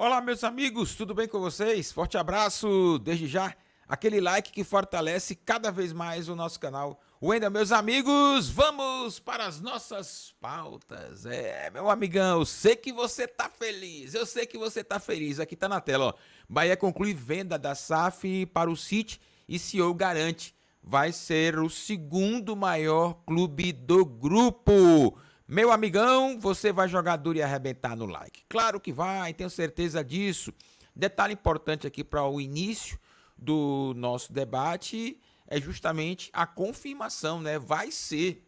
Olá, meus amigos, tudo bem com vocês? Forte abraço, desde já, aquele like que fortalece cada vez mais o nosso canal. Wenda, meus amigos, vamos para as nossas pautas. É, meu amigão, eu sei que você tá feliz, eu sei que você tá feliz. Aqui tá na tela, ó. Bahia conclui venda da SAF para o City e CEO garante. Vai ser o segundo maior clube do grupo. Meu amigão, você vai jogar duro e arrebentar no like. Claro que vai, tenho certeza disso. Detalhe importante aqui para o início do nosso debate é justamente a confirmação, né? Vai ser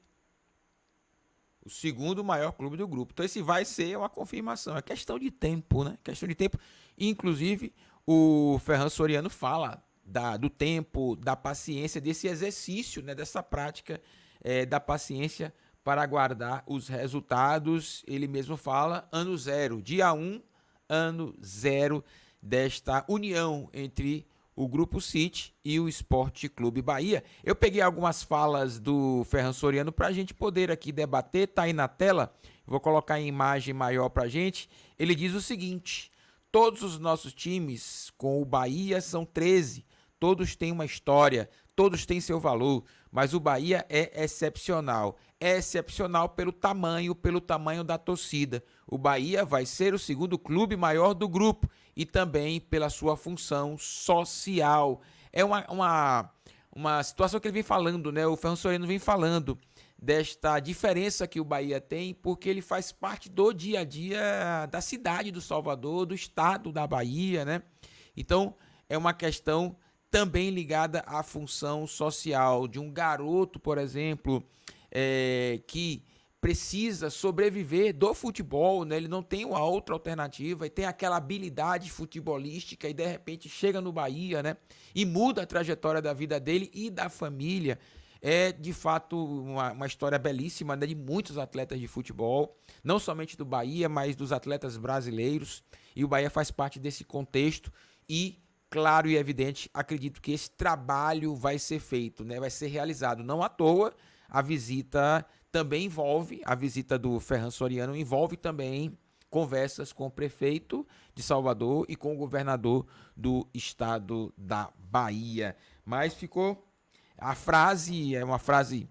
o segundo maior clube do grupo. Então esse vai ser uma confirmação, é questão de tempo, né? Questão de tempo. Inclusive, o Ferran Soriano fala da, do tempo, da paciência, desse exercício, né? dessa prática é, da paciência para aguardar os resultados. Ele mesmo fala, ano zero, dia 1, um, ano zero desta união entre o Grupo City e o Esporte Clube Bahia. Eu peguei algumas falas do Ferran Soriano para a gente poder aqui debater, tá aí na tela, vou colocar em imagem maior para a gente. Ele diz o seguinte: todos os nossos times com o Bahia são 13, todos têm uma história, todos têm seu valor, mas o Bahia é excepcional. É excepcional pelo tamanho, pelo tamanho da torcida. O Bahia vai ser o segundo clube maior do grupo e também pela sua função social. É uma, uma, uma situação que ele vem falando, né? O Ferro Soreno vem falando desta diferença que o Bahia tem, porque ele faz parte do dia a dia da cidade do Salvador, do estado da Bahia, né? Então, é uma questão também ligada à função social de um garoto, por exemplo, é, que precisa sobreviver do futebol, né? ele não tem uma outra alternativa e tem aquela habilidade futebolística e de repente chega no Bahia né? e muda a trajetória da vida dele e da família. É de fato uma, uma história belíssima né? de muitos atletas de futebol, não somente do Bahia, mas dos atletas brasileiros. E o Bahia faz parte desse contexto e claro e evidente, acredito que esse trabalho vai ser feito, né? vai ser realizado. Não à toa, a visita também envolve, a visita do Ferran Soriano envolve também conversas com o prefeito de Salvador e com o governador do estado da Bahia. Mas ficou a frase, é uma frase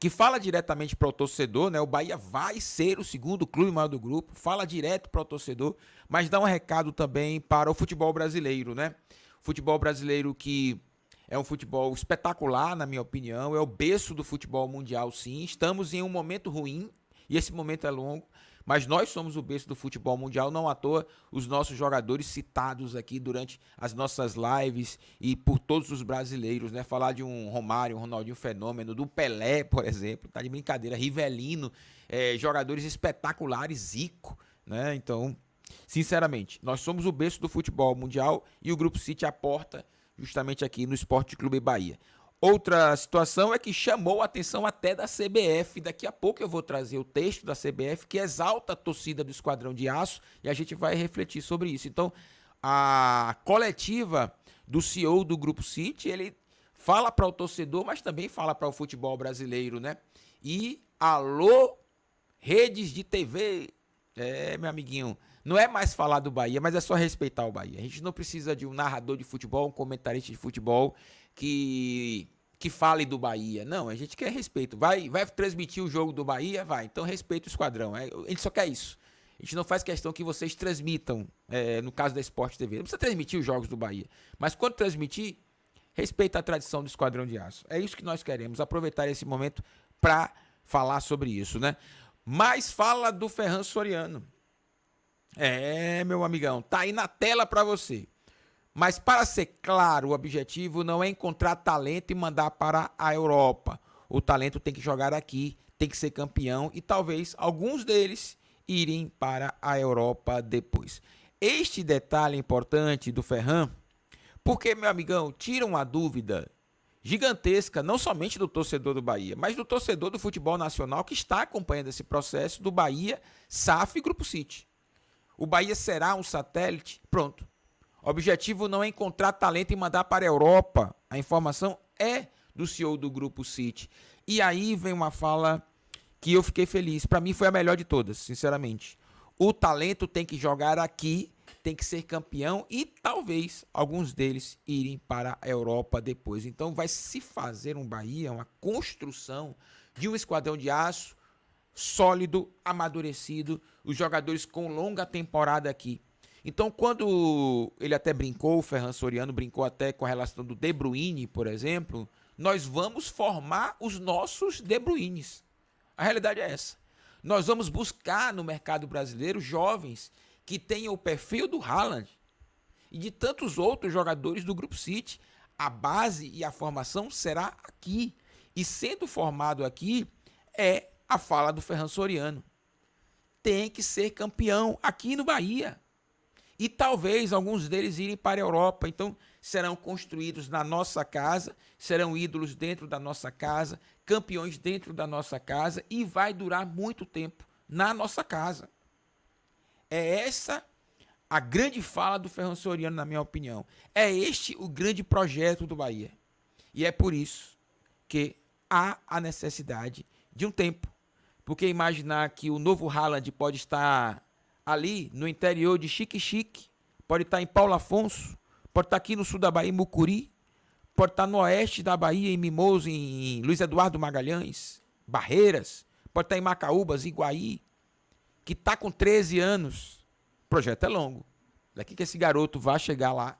que fala diretamente para o torcedor, né? O Bahia vai ser o segundo clube maior do grupo, fala direto para o torcedor, mas dá um recado também para o futebol brasileiro, né? Futebol brasileiro que é um futebol espetacular, na minha opinião, é o berço do futebol mundial, sim. Estamos em um momento ruim e esse momento é longo, mas nós somos o berço do futebol mundial, não à toa os nossos jogadores citados aqui durante as nossas lives e por todos os brasileiros, né? Falar de um Romário, um Ronaldinho Fenômeno, do Pelé, por exemplo, tá de brincadeira, Rivelino, é, jogadores espetaculares, Zico, né? Então, sinceramente, nós somos o berço do futebol mundial e o Grupo City aporta justamente aqui no Esporte Clube Bahia. Outra situação é que chamou a atenção até da CBF. Daqui a pouco eu vou trazer o texto da CBF que exalta a torcida do Esquadrão de Aço e a gente vai refletir sobre isso. Então, a coletiva do CEO do Grupo City, ele fala para o torcedor, mas também fala para o futebol brasileiro, né? E alô, redes de TV, é, meu amiguinho, não é mais falar do Bahia, mas é só respeitar o Bahia. A gente não precisa de um narrador de futebol, um comentarista de futebol que que fale do Bahia. Não, a gente quer respeito. Vai, vai transmitir o jogo do Bahia, vai. Então respeita o esquadrão. É, a gente só quer isso. A gente não faz questão que vocês transmitam, é, no caso da Esporte TV. Não precisa transmitir os jogos do Bahia. Mas quando transmitir, respeita a tradição do Esquadrão de Aço. É isso que nós queremos, aproveitar esse momento para falar sobre isso, né? Mas fala do Ferran Soriano. É, meu amigão, tá aí na tela para você. Mas para ser claro, o objetivo não é encontrar talento e mandar para a Europa. O talento tem que jogar aqui, tem que ser campeão e talvez alguns deles irem para a Europa depois. Este detalhe é importante do Ferran, porque meu amigão, tira uma dúvida gigantesca, não somente do torcedor do Bahia, mas do torcedor do futebol nacional que está acompanhando esse processo do Bahia, SAF e Grupo City. O Bahia será um satélite? Pronto. O objetivo não é encontrar talento e mandar para a Europa. A informação é do CEO do grupo City. E aí vem uma fala que eu fiquei feliz. Para mim foi a melhor de todas, sinceramente. O talento tem que jogar aqui, tem que ser campeão e talvez alguns deles irem para a Europa depois. Então vai se fazer um Bahia, uma construção de um esquadrão de aço sólido, amadurecido, os jogadores com longa temporada aqui. Então, quando ele até brincou, o Ferran Soriano brincou até com a relação do De Bruyne, por exemplo, nós vamos formar os nossos De Bruynes. A realidade é essa. Nós vamos buscar no mercado brasileiro jovens que tenham o perfil do Haaland e de tantos outros jogadores do Grupo City. A base e a formação será aqui. E sendo formado aqui, é a fala do Ferran Soriano. Tem que ser campeão aqui no Bahia. E talvez alguns deles irem para a Europa. Então, serão construídos na nossa casa, serão ídolos dentro da nossa casa, campeões dentro da nossa casa e vai durar muito tempo na nossa casa. É essa a grande fala do Ferran Soriano, na minha opinião. É este o grande projeto do Bahia. E é por isso que há a necessidade de um tempo porque imaginar que o novo Haaland pode estar ali no interior de Chique-Chique, pode estar em Paulo Afonso, pode estar aqui no sul da Bahia, em Mucuri, pode estar no oeste da Bahia, em Mimoso, em Luiz Eduardo Magalhães, Barreiras, pode estar em Macaúbas, Iguaí, que está com 13 anos. O projeto é longo. Daqui que esse garoto vá chegar lá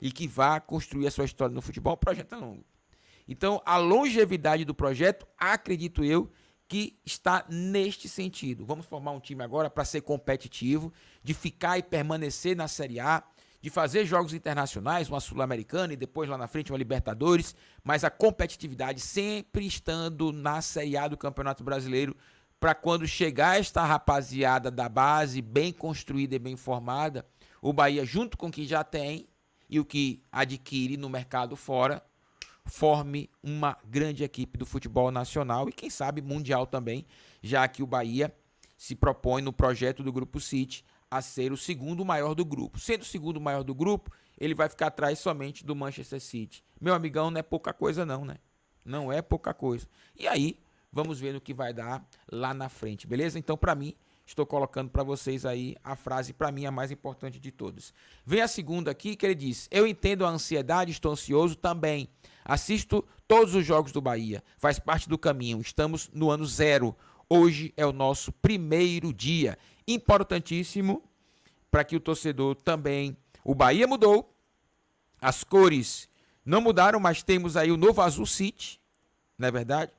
e que vá construir a sua história no futebol, o projeto é longo. Então, a longevidade do projeto, acredito eu, que está neste sentido. Vamos formar um time agora para ser competitivo, de ficar e permanecer na Série A, de fazer jogos internacionais, uma Sul-Americana e depois lá na frente uma Libertadores, mas a competitividade sempre estando na Série A do Campeonato Brasileiro, para quando chegar esta rapaziada da base, bem construída e bem formada, o Bahia, junto com o que já tem e o que adquire no mercado fora, forme uma grande equipe do futebol nacional e, quem sabe, mundial também, já que o Bahia se propõe no projeto do Grupo City a ser o segundo maior do grupo. Sendo o segundo maior do grupo, ele vai ficar atrás somente do Manchester City. Meu amigão, não é pouca coisa, não, né? Não é pouca coisa. E aí, vamos ver no que vai dar lá na frente, beleza? Então, para mim, Estou colocando para vocês aí a frase, para mim, a mais importante de todas. Vem a segunda aqui, que ele diz: Eu entendo a ansiedade, estou ansioso também. Assisto todos os jogos do Bahia. Faz parte do caminho. Estamos no ano zero. Hoje é o nosso primeiro dia. Importantíssimo para que o torcedor também. O Bahia mudou. As cores não mudaram, mas temos aí o novo Azul City, não é verdade?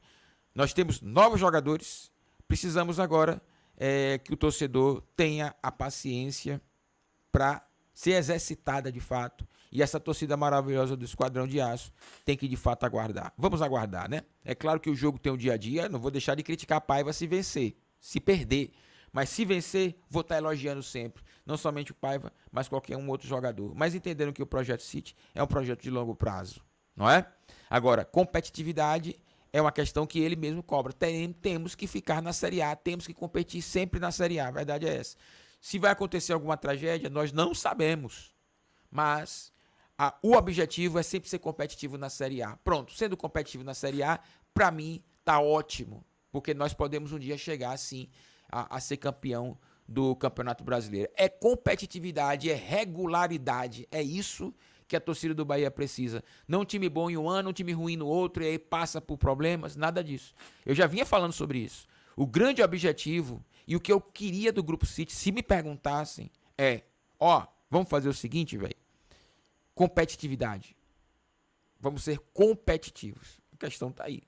Nós temos novos jogadores. Precisamos agora é, que o torcedor tenha a paciência para ser exercitada de fato. E essa torcida maravilhosa do Esquadrão de Aço tem que de fato aguardar. Vamos aguardar, né? É claro que o jogo tem um dia a dia, não vou deixar de criticar a Paiva se vencer, se perder. Mas se vencer, vou estar tá elogiando sempre. Não somente o Paiva, mas qualquer um outro jogador. Mas entendendo que o Projeto City é um projeto de longo prazo, não é? Agora, competitividade é uma questão que ele mesmo cobra. Tem, temos que ficar na Série A, temos que competir sempre na Série A. A verdade é essa. Se vai acontecer alguma tragédia, nós não sabemos. Mas a, o objetivo é sempre ser competitivo na Série A. Pronto, sendo competitivo na Série A, para mim tá ótimo, porque nós podemos um dia chegar assim a, a, ser campeão do Campeonato Brasileiro. É competitividade, é regularidade, é isso que a torcida do Bahia precisa. Não um time bom em um ano, um time ruim no outro, e aí passa por problemas, nada disso. Eu já vinha falando sobre isso. O grande objetivo e o que eu queria do Grupo City, se me perguntassem, é: ó, vamos fazer o seguinte, velho. Competitividade. Vamos ser competitivos. A questão tá aí.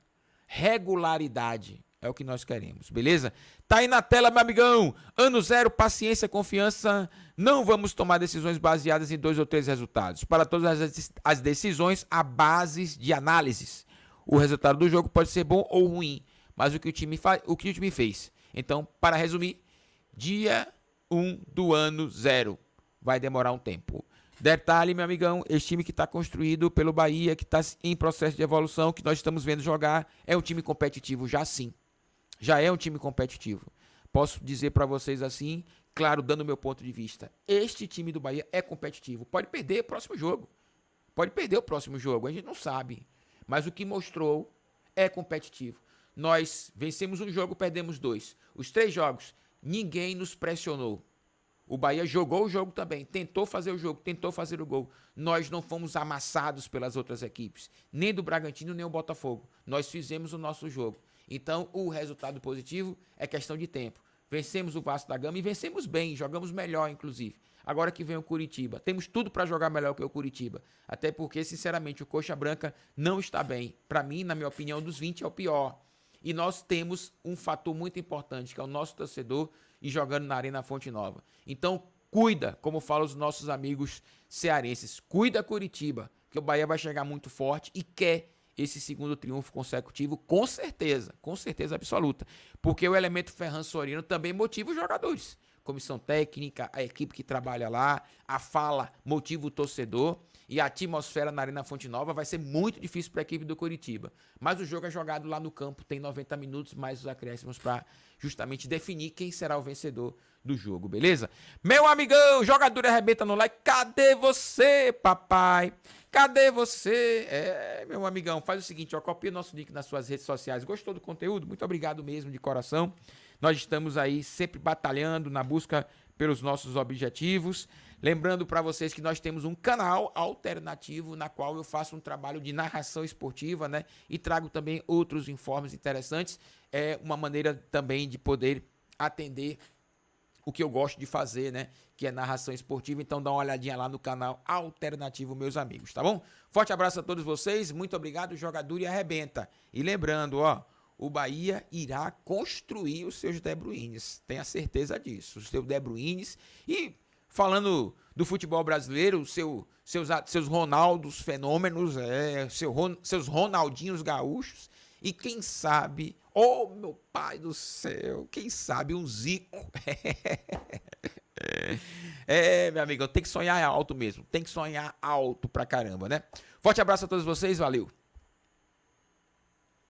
Regularidade. É o que nós queremos, beleza? Tá aí na tela, meu amigão. Ano zero, paciência, confiança. Não vamos tomar decisões baseadas em dois ou três resultados. Para todas as decisões, há bases de análises. O resultado do jogo pode ser bom ou ruim, mas o que o time, fa o que o time fez. Então, para resumir, dia 1 um do ano zero. Vai demorar um tempo. Detalhe, meu amigão, esse time que está construído pelo Bahia, que está em processo de evolução, que nós estamos vendo jogar, é um time competitivo já sim já é um time competitivo. Posso dizer para vocês assim, claro, dando o meu ponto de vista, este time do Bahia é competitivo. Pode perder o próximo jogo. Pode perder o próximo jogo, a gente não sabe. Mas o que mostrou é competitivo. Nós vencemos um jogo, perdemos dois. Os três jogos, ninguém nos pressionou. O Bahia jogou o jogo também, tentou fazer o jogo, tentou fazer o gol. Nós não fomos amassados pelas outras equipes, nem do Bragantino, nem do Botafogo. Nós fizemos o nosso jogo. Então, o resultado positivo é questão de tempo. Vencemos o Vasco da Gama e vencemos bem, jogamos melhor, inclusive. Agora que vem o Curitiba, temos tudo para jogar melhor que o Curitiba. Até porque, sinceramente, o Coxa Branca não está bem. Para mim, na minha opinião, dos 20 é o pior. E nós temos um fator muito importante, que é o nosso torcedor e jogando na Arena Fonte Nova. Então, cuida, como falam os nossos amigos cearenses, cuida Curitiba, que o Bahia vai chegar muito forte e quer esse segundo triunfo consecutivo, com certeza, com certeza absoluta. Porque o elemento Ferran Sorino também motiva os jogadores comissão técnica, a equipe que trabalha lá, a fala, motivo torcedor e a atmosfera na Arena Fonte Nova vai ser muito difícil para a equipe do Curitiba. Mas o jogo é jogado lá no campo, tem 90 minutos, mais os acréscimos para justamente definir quem será o vencedor do jogo, beleza? Meu amigão, jogador arrebenta no like, cadê você, papai? Cadê você? É, meu amigão, faz o seguinte, ó, copia nosso link nas suas redes sociais. Gostou do conteúdo? Muito obrigado mesmo, de coração. Nós estamos aí sempre batalhando na busca pelos nossos objetivos. Lembrando para vocês que nós temos um canal alternativo na qual eu faço um trabalho de narração esportiva, né? E trago também outros informes interessantes. É uma maneira também de poder atender o que eu gosto de fazer, né? Que é narração esportiva. Então dá uma olhadinha lá no canal alternativo, meus amigos, tá bom? Forte abraço a todos vocês. Muito obrigado, jogador e arrebenta. E lembrando, ó o Bahia irá construir os seus De Bruynes. Tenha certeza disso. Os seus De Bruynes. E falando do futebol brasileiro, seu, seus, seus Ronaldos fenômenos, é, seu, seus Ronaldinhos gaúchos. E quem sabe, oh meu pai do céu, quem sabe um Zico. É, meu amigo, tem que sonhar alto mesmo. Tem que sonhar alto pra caramba, né? Forte abraço a todos vocês, valeu!